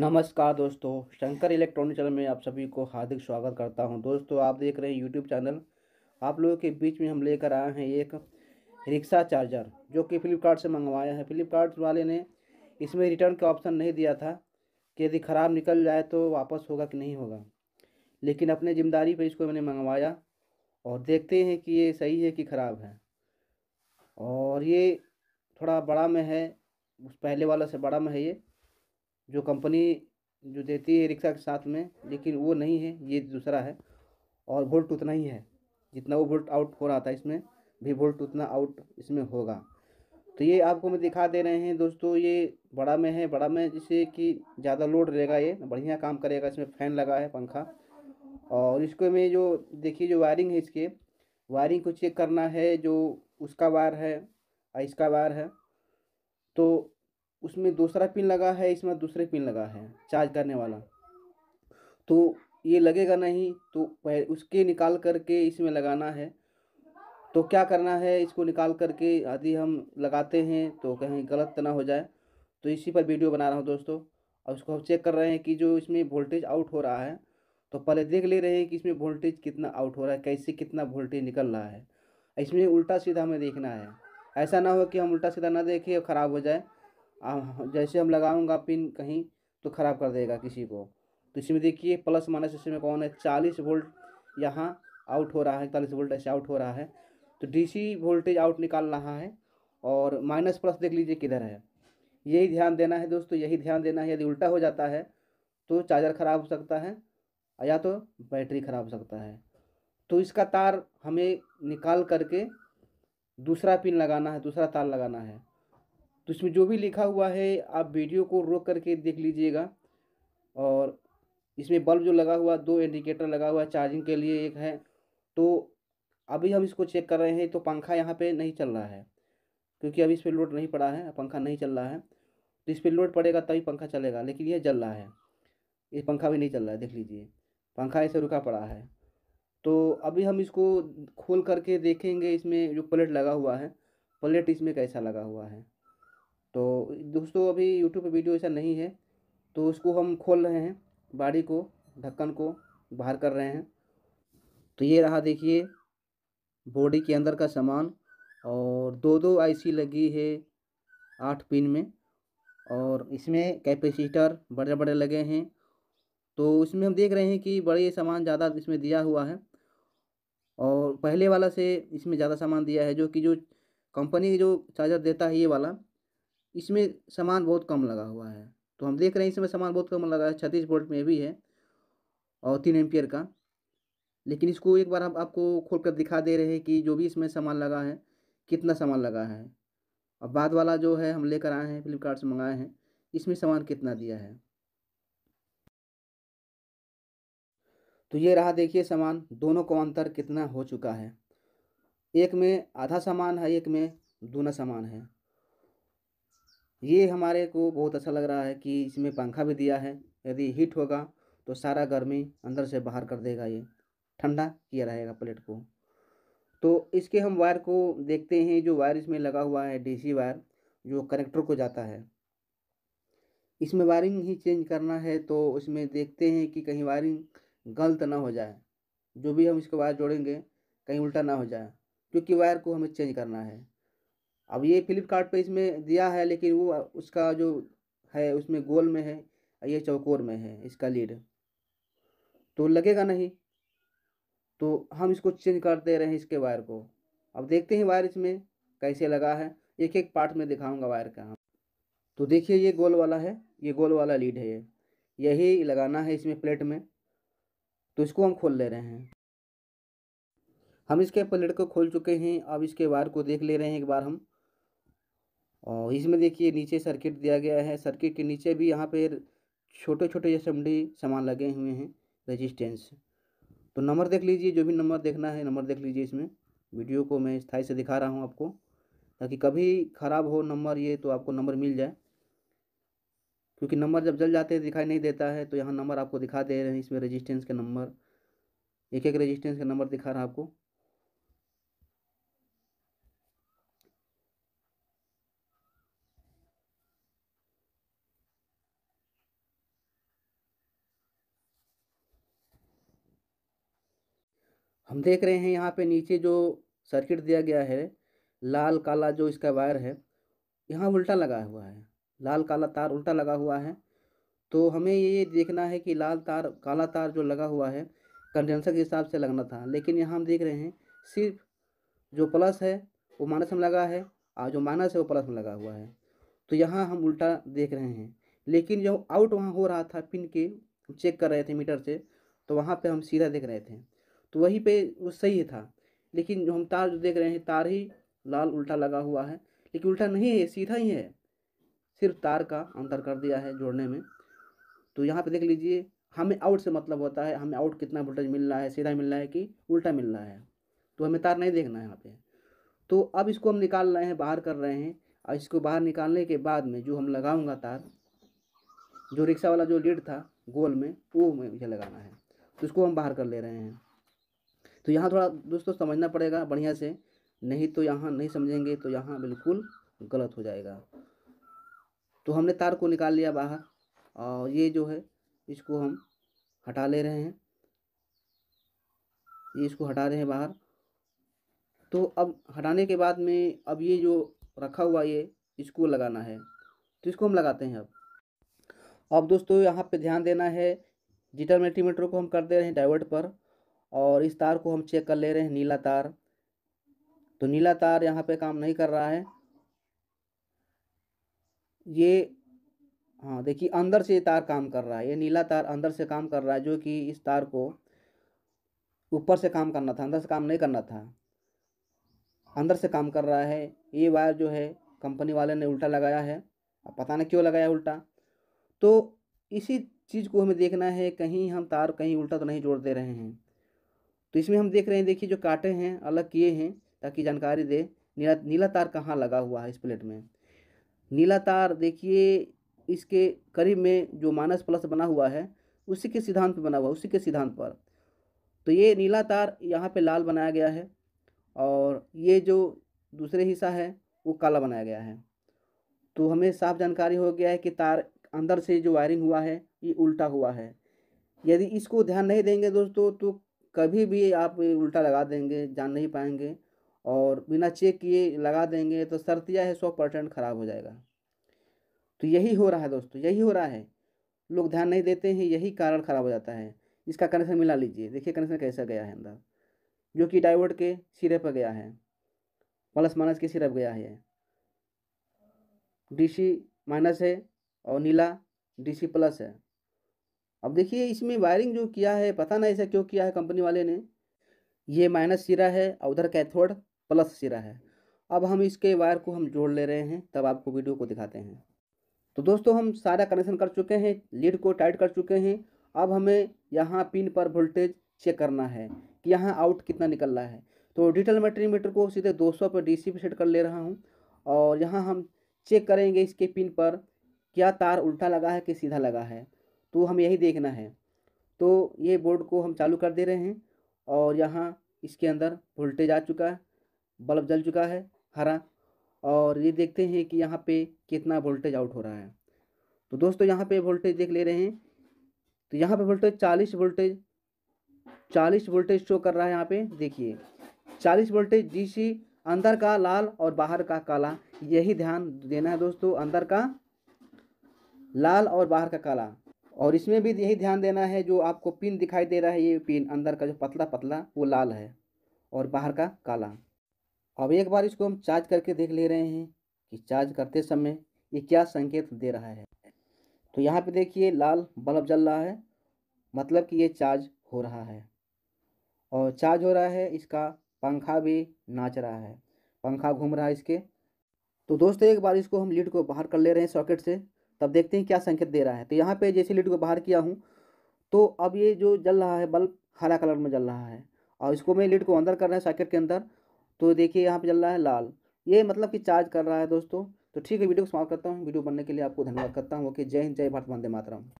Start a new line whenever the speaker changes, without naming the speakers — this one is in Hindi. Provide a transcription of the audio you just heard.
नमस्कार दोस्तों शंकर इलेक्ट्रॉनिक चैनल में आप सभी को हार्दिक स्वागत करता हूं दोस्तों आप देख रहे हैं यूट्यूब चैनल आप लोगों के बीच में हम लेकर आए हैं एक रिक्शा चार्जर जो कि फ्लिपकार्ट से मंगवाया है फ्लिपकार्ट वाले ने इसमें रिटर्न का ऑप्शन नहीं दिया था कि यदि ख़राब निकल जाए तो वापस होगा कि नहीं होगा लेकिन अपने जिम्मेदारी पर इसको मैंने मंगवाया और देखते हैं कि ये सही है कि ख़राब है और ये थोड़ा बड़ा में है पहले वाला से बड़ा में है ये जो कंपनी जो देती है रिक्शा के साथ में लेकिन वो नहीं है ये दूसरा है और वोल्ट उतना ही है जितना वो वोल्ट आउट हो रहा था इसमें भी वोल्ट उतना आउट इसमें होगा तो ये आपको मैं दिखा दे रहे हैं दोस्तों ये बड़ा में है बड़ा में जिससे कि ज़्यादा लोड रहेगा ये बढ़िया काम करेगा इसमें फ़ैन लगा है पंखा और इसको में जो देखिए जो वायरिंग है इसके वायरिंग को चेक करना है जो उसका वायर है इसका वायर है तो उसमें दूसरा पिन लगा है इसमें दूसरे पिन लगा है चार्ज करने वाला तो ये लगेगा नहीं तो पहले उसके निकाल करके इसमें लगाना है तो क्या करना है इसको निकाल करके यदि हम लगाते हैं तो कहीं गलत ना हो जाए तो इसी पर वीडियो बना रहा हूँ दोस्तों और उसको हम चेक कर रहे हैं कि जो इसमें वोल्टेज आउट हो रहा है तो पहले देख ले रहे हैं कि इसमें वोल्टेज कितना आउट हो रहा है कैसे कितना वोल्टेज निकल रहा है इसमें उल्टा सीधा हमें देखना है ऐसा ना हो कि हम उल्टा सीधा ना देखें और ख़राब हो जाए जैसे हम लगाऊंगा पिन कहीं तो ख़राब कर देगा किसी को तो इसमें देखिए प्लस माइनस इसमें कौन है चालीस वोल्ट यहाँ आउट हो रहा है इकतालीस वोल्ट ऐसे आउट हो रहा है तो डीसी वोल्टेज आउट निकाल रहा है और माइनस प्लस देख लीजिए किधर है यही ध्यान देना है दोस्तों यही ध्यान देना है यदि उल्टा हो जाता है तो चार्जर ख़राब हो सकता है या तो बैटरी ख़राब हो सकता है तो इसका तार हमें निकाल करके दूसरा पिन लगाना है दूसरा तार लगाना है तो इसमें जो भी लिखा हुआ है आप वीडियो को रोक करके देख लीजिएगा और इसमें बल्ब जो लगा हुआ दो इंडिकेटर लगा हुआ है चार्जिंग के लिए एक है तो अभी हम इसको चेक कर रहे हैं तो पंखा यहाँ पे नहीं चल रहा है क्योंकि अभी इस पर लोड नहीं पड़ा है पंखा नहीं चल रहा है तो इस पर लोड पड़ेगा तभी पंखा चलेगा लेकिन ये जल रहा है ये पंखा भी नहीं चल रहा है देख लीजिए पंखा ऐसे रुका पड़ा है तो अभी हम इसको खोल करके देखेंगे इसमें जो प्लेट लगा हुआ है प्लेट इसमें कैसा लगा हुआ है तो दोस्तों अभी यूट्यूब पे वीडियो ऐसा नहीं है तो उसको हम खोल रहे हैं बाड़ी को ढक्कन को बाहर कर रहे हैं तो ये रहा देखिए बॉडी के अंदर का सामान और दो दो आईसी लगी है आठ पिन में और इसमें कैपेसिटर बड़े बड़े लगे हैं तो इसमें हम देख रहे हैं कि बड़े सामान ज़्यादा इसमें दिया हुआ है और पहले वाला से इसमें ज़्यादा सामान दिया है जो कि जो कंपनी जो चार्जर देता है ये वाला इसमें सामान बहुत कम लगा हुआ है तो हम देख रहे हैं इसमें सामान बहुत कम लगा है छत्तीस वोल्ट में भी है और तीन एम्पियर का लेकिन इसको एक बार हम आपको खोल कर दिखा दे रहे हैं कि जो भी इसमें सामान लगा है कितना सामान लगा है और बाद वाला जो है हम लेकर आए हैं फ्लिपकार्ट से मंगाए हैं इसमें सामान कितना दिया है तो ये रहा देखिए सामान दोनों को अंतर कितना हो चुका है एक में आधा सामान है एक में दूना सामान है ये हमारे को बहुत अच्छा लग रहा है कि इसमें पंखा भी दिया है यदि हीट होगा तो सारा गर्मी अंदर से बाहर कर देगा ये ठंडा किया रहेगा प्लेट को तो इसके हम वायर को देखते हैं जो वायर इसमें लगा हुआ है डीसी वायर जो कनेक्टर को जाता है इसमें वायरिंग ही चेंज करना है तो उसमें देखते हैं कि कहीं वायरिंग गलत ना हो जाए जो भी हम इसको वायर जोड़ेंगे कहीं उल्टा ना हो जाए क्योंकि वायर को हमें चेंज करना है अब ये फ्लिपकार्ट इसमें दिया है लेकिन वो उसका जो है उसमें गोल में है ये चौकोर में है इसका लीड तो लगेगा नहीं तो हम इसको चेंज कर दे रहे हैं इसके वायर को अब देखते हैं वायर इसमें कैसे लगा है एक एक पार्ट में दिखाऊंगा वायर का तो देखिए ये गोल वाला है ये गोल वाला लीड है ये यही लगाना है इसमें प्लेट में तो इसको हम खोल ले रहे हैं हम इसके प्लेट को खोल चुके हैं अब इसके वायर को देख ले रहे हैं एक बार हम और इसमें देखिए नीचे सर्किट दिया गया है सर्किट के नीचे भी यहाँ पर छोटे छोटे जैसे सामान लगे हुए हैं रजिस्टेंस तो नंबर देख लीजिए जो भी नंबर देखना है नंबर देख लीजिए इसमें वीडियो को मैं स्थाई से दिखा रहा हूँ आपको ताकि कभी ख़राब हो नंबर ये तो आपको नंबर मिल जाए क्योंकि नंबर जब जल जाते हैं दिखाई नहीं देता है तो यहाँ नंबर आपको दिखा दे रहे हैं इसमें रेजिस्टेंस के नंबर एक एक रेजिस्टेंस का नंबर दिखा रहा है आपको हम देख रहे हैं यहाँ पे नीचे जो सर्किट दिया गया है लाल काला जो इसका वायर है यहाँ उल्टा लगा हुआ है लाल काला तार उल्टा लगा हुआ है तो हमें ये देखना है कि लाल तार काला तार जो लगा हुआ है कंडेंसर के हिसाब से लगना था लेकिन यहाँ हम देख रहे हैं सिर्फ जो प्लस है वो माइनस में लगा है और जो माइनस है वो प्लस में लगा हुआ है तो यहाँ हम उल्टा देख रहे हैं लेकिन जो आउट वहाँ हो रहा था पिन के चेक कर रहे थे मीटर से तो वहाँ पे हम सीधा देख रहे थे तो वहीं पे वो सही था लेकिन जो हम तार जो देख रहे हैं तार ही लाल उल्टा लगा हुआ है लेकिन उल्टा नहीं है सीधा ही है सिर्फ तार का अंतर कर दिया है जोड़ने में तो यहाँ पे देख लीजिए हमें आउट से मतलब होता है हमें आउट कितना वोल्टेज मिल रहा है सीधा मिल रहा है कि उल्टा मिल रहा है तो हमें तार नहीं देखना है यहाँ पर तो अब इसको हम निकाल रहे हैं बाहर कर रहे हैं और इसको बाहर निकालने के बाद में जो हम लगाऊंगा तार जो रिक्शा वाला जो लीड था गोल में वो मुझे लगाना है तो इसको हम बाहर कर ले रहे हैं तो यहाँ थोड़ा दोस्तों समझना पड़ेगा बढ़िया से नहीं तो यहाँ नहीं समझेंगे तो यहाँ बिल्कुल गलत हो जाएगा तो हमने तार को निकाल लिया बाहर और ये जो है इसको हम हटा ले रहे हैं ये इसको हटा रहे हैं बाहर तो अब हटाने के बाद में अब ये जो रखा हुआ ये इसको लगाना है तो इसको हम लगाते हैं अब अब दोस्तों यहाँ पे ध्यान देना है जिटर मल्टीमीटर को हम कर दे रहे हैं डाइवर्ट पर और इस तार को हम चेक कर ले रहे हैं नीला तार तो नीला तार यहाँ पे काम नहीं कर रहा है ये हाँ देखिए अंदर से ये तार काम कर रहा है ये नीला तार अंदर से काम कर रहा है जो कि इस तार को ऊपर से काम करना था अंदर से काम नहीं करना था अंदर से काम कर रहा है ये वायर जो है कंपनी वाले ने उल्टा लगाया है अब पता नहीं क्यों लगाया उल्टा तो इसी चीज़ को हमें देखना है कहीं हम तार कहीं उल्टा तो नहीं जोड़ दे रहे हैं तो इसमें हम देख रहे हैं देखिए जो काटे हैं अलग किए हैं ताकि जानकारी दे नीला नीला तार कहाँ लगा हुआ है इस प्लेट में नीला तार देखिए इसके करीब में जो माइनस प्लस बना हुआ है उसी के सिद्धांत पर बना हुआ है उसी के सिद्धांत पर तो ये नीला तार यहाँ पे लाल बनाया गया है और ये जो दूसरे हिस्सा है वो काला बनाया गया है तो हमें साफ जानकारी हो गया है कि तार अंदर से जो वायरिंग हुआ है ये उल्टा हुआ है यदि इसको ध्यान नहीं देंगे दोस्तों तो कभी भी आप उल्टा लगा देंगे जान नहीं पाएंगे और बिना चेक किए लगा देंगे तो सर्तिया है सौ परसेंट ख़राब हो जाएगा तो यही हो रहा है दोस्तों यही हो रहा है लोग ध्यान नहीं देते हैं यही कारण ख़राब हो जाता है इसका कनेक्शन मिला लीजिए देखिए कनेक्शन कैसा गया है अंदर जो कि डाइवर्ट के सिरे पर गया है प्लस माइनस के सिरे पर गया है डीसी माइनस है और नीला डीसी प्लस है अब देखिए इसमें वायरिंग जो किया है पता नहीं ऐसा क्यों किया है कंपनी वाले ने ये माइनस सिरा है और उधर कैथोड प्लस सिरा है अब हम इसके वायर को हम जोड़ ले रहे हैं तब आपको वीडियो को दिखाते हैं तो दोस्तों हम सारा कनेक्शन कर चुके हैं लीड को टाइट कर चुके हैं अब हमें यहाँ पिन पर वोल्टेज चेक करना है कि यहाँ आउट कितना निकल रहा है तो डिजिटल मीटर को सीधे 200 पर डी सेट कर ले रहा हूँ और यहाँ हम चेक करेंगे इसके पिन पर क्या तार उल्टा लगा है कि सीधा लगा है तो हम यही देखना है तो ये बोर्ड को हम चालू कर दे रहे हैं और यहाँ इसके अंदर वोल्टेज आ चुका है बल्ब जल चुका है हरा और ये देखते हैं कि यहाँ पे कितना वोल्टेज आउट हो रहा है तो दोस्तों यहाँ पे वोल्टेज देख ले रहे हैं तो यहाँ पे वोल्टेज चालीस वोल्टेज चालीस वोल्टेज शो कर रहा है यहाँ पे देखिए चालीस वोल्टेज डीसी अंदर का लाल और बाहर का काला यही ध्यान देना है दोस्तों अंदर का लाल और बाहर का काला और इसमें भी यही ध्यान देना है जो आपको पिन दिखाई दे रहा है ये पिन अंदर का जो पतला पतला वो लाल है और बाहर का काला अब एक बार इसको हम चार्ज करके देख ले रहे हैं कि चार्ज करते समय ये क्या संकेत दे रहा है तो यहाँ पे देखिए लाल बल्ब जल रहा है मतलब कि ये चार्ज हो रहा है और चार्ज हो रहा है इसका पंखा भी नाच रहा है पंखा घूम रहा है इसके तो दोस्तों एक बार इसको हम लीड को बाहर कर ले रहे हैं सॉकेट से तब देखते हैं क्या संकेत दे रहा है तो यहाँ पे जैसे लीड को बाहर किया हूँ तो अब ये जो जल रहा है बल्ब हरा कलर में जल रहा है और इसको मैं लीड को अंदर कर रहा है सॉकेट के अंदर तो देखिए यहाँ पे जल रहा है लाल ये मतलब कि चार्ज कर रहा है दोस्तों तो ठीक है वीडियो को समाप्त करता हूँ वीडियो बनने के लिए आपको धन्यवाद करता हूँ ओके जय हिंद जय भारत वंदे मातरम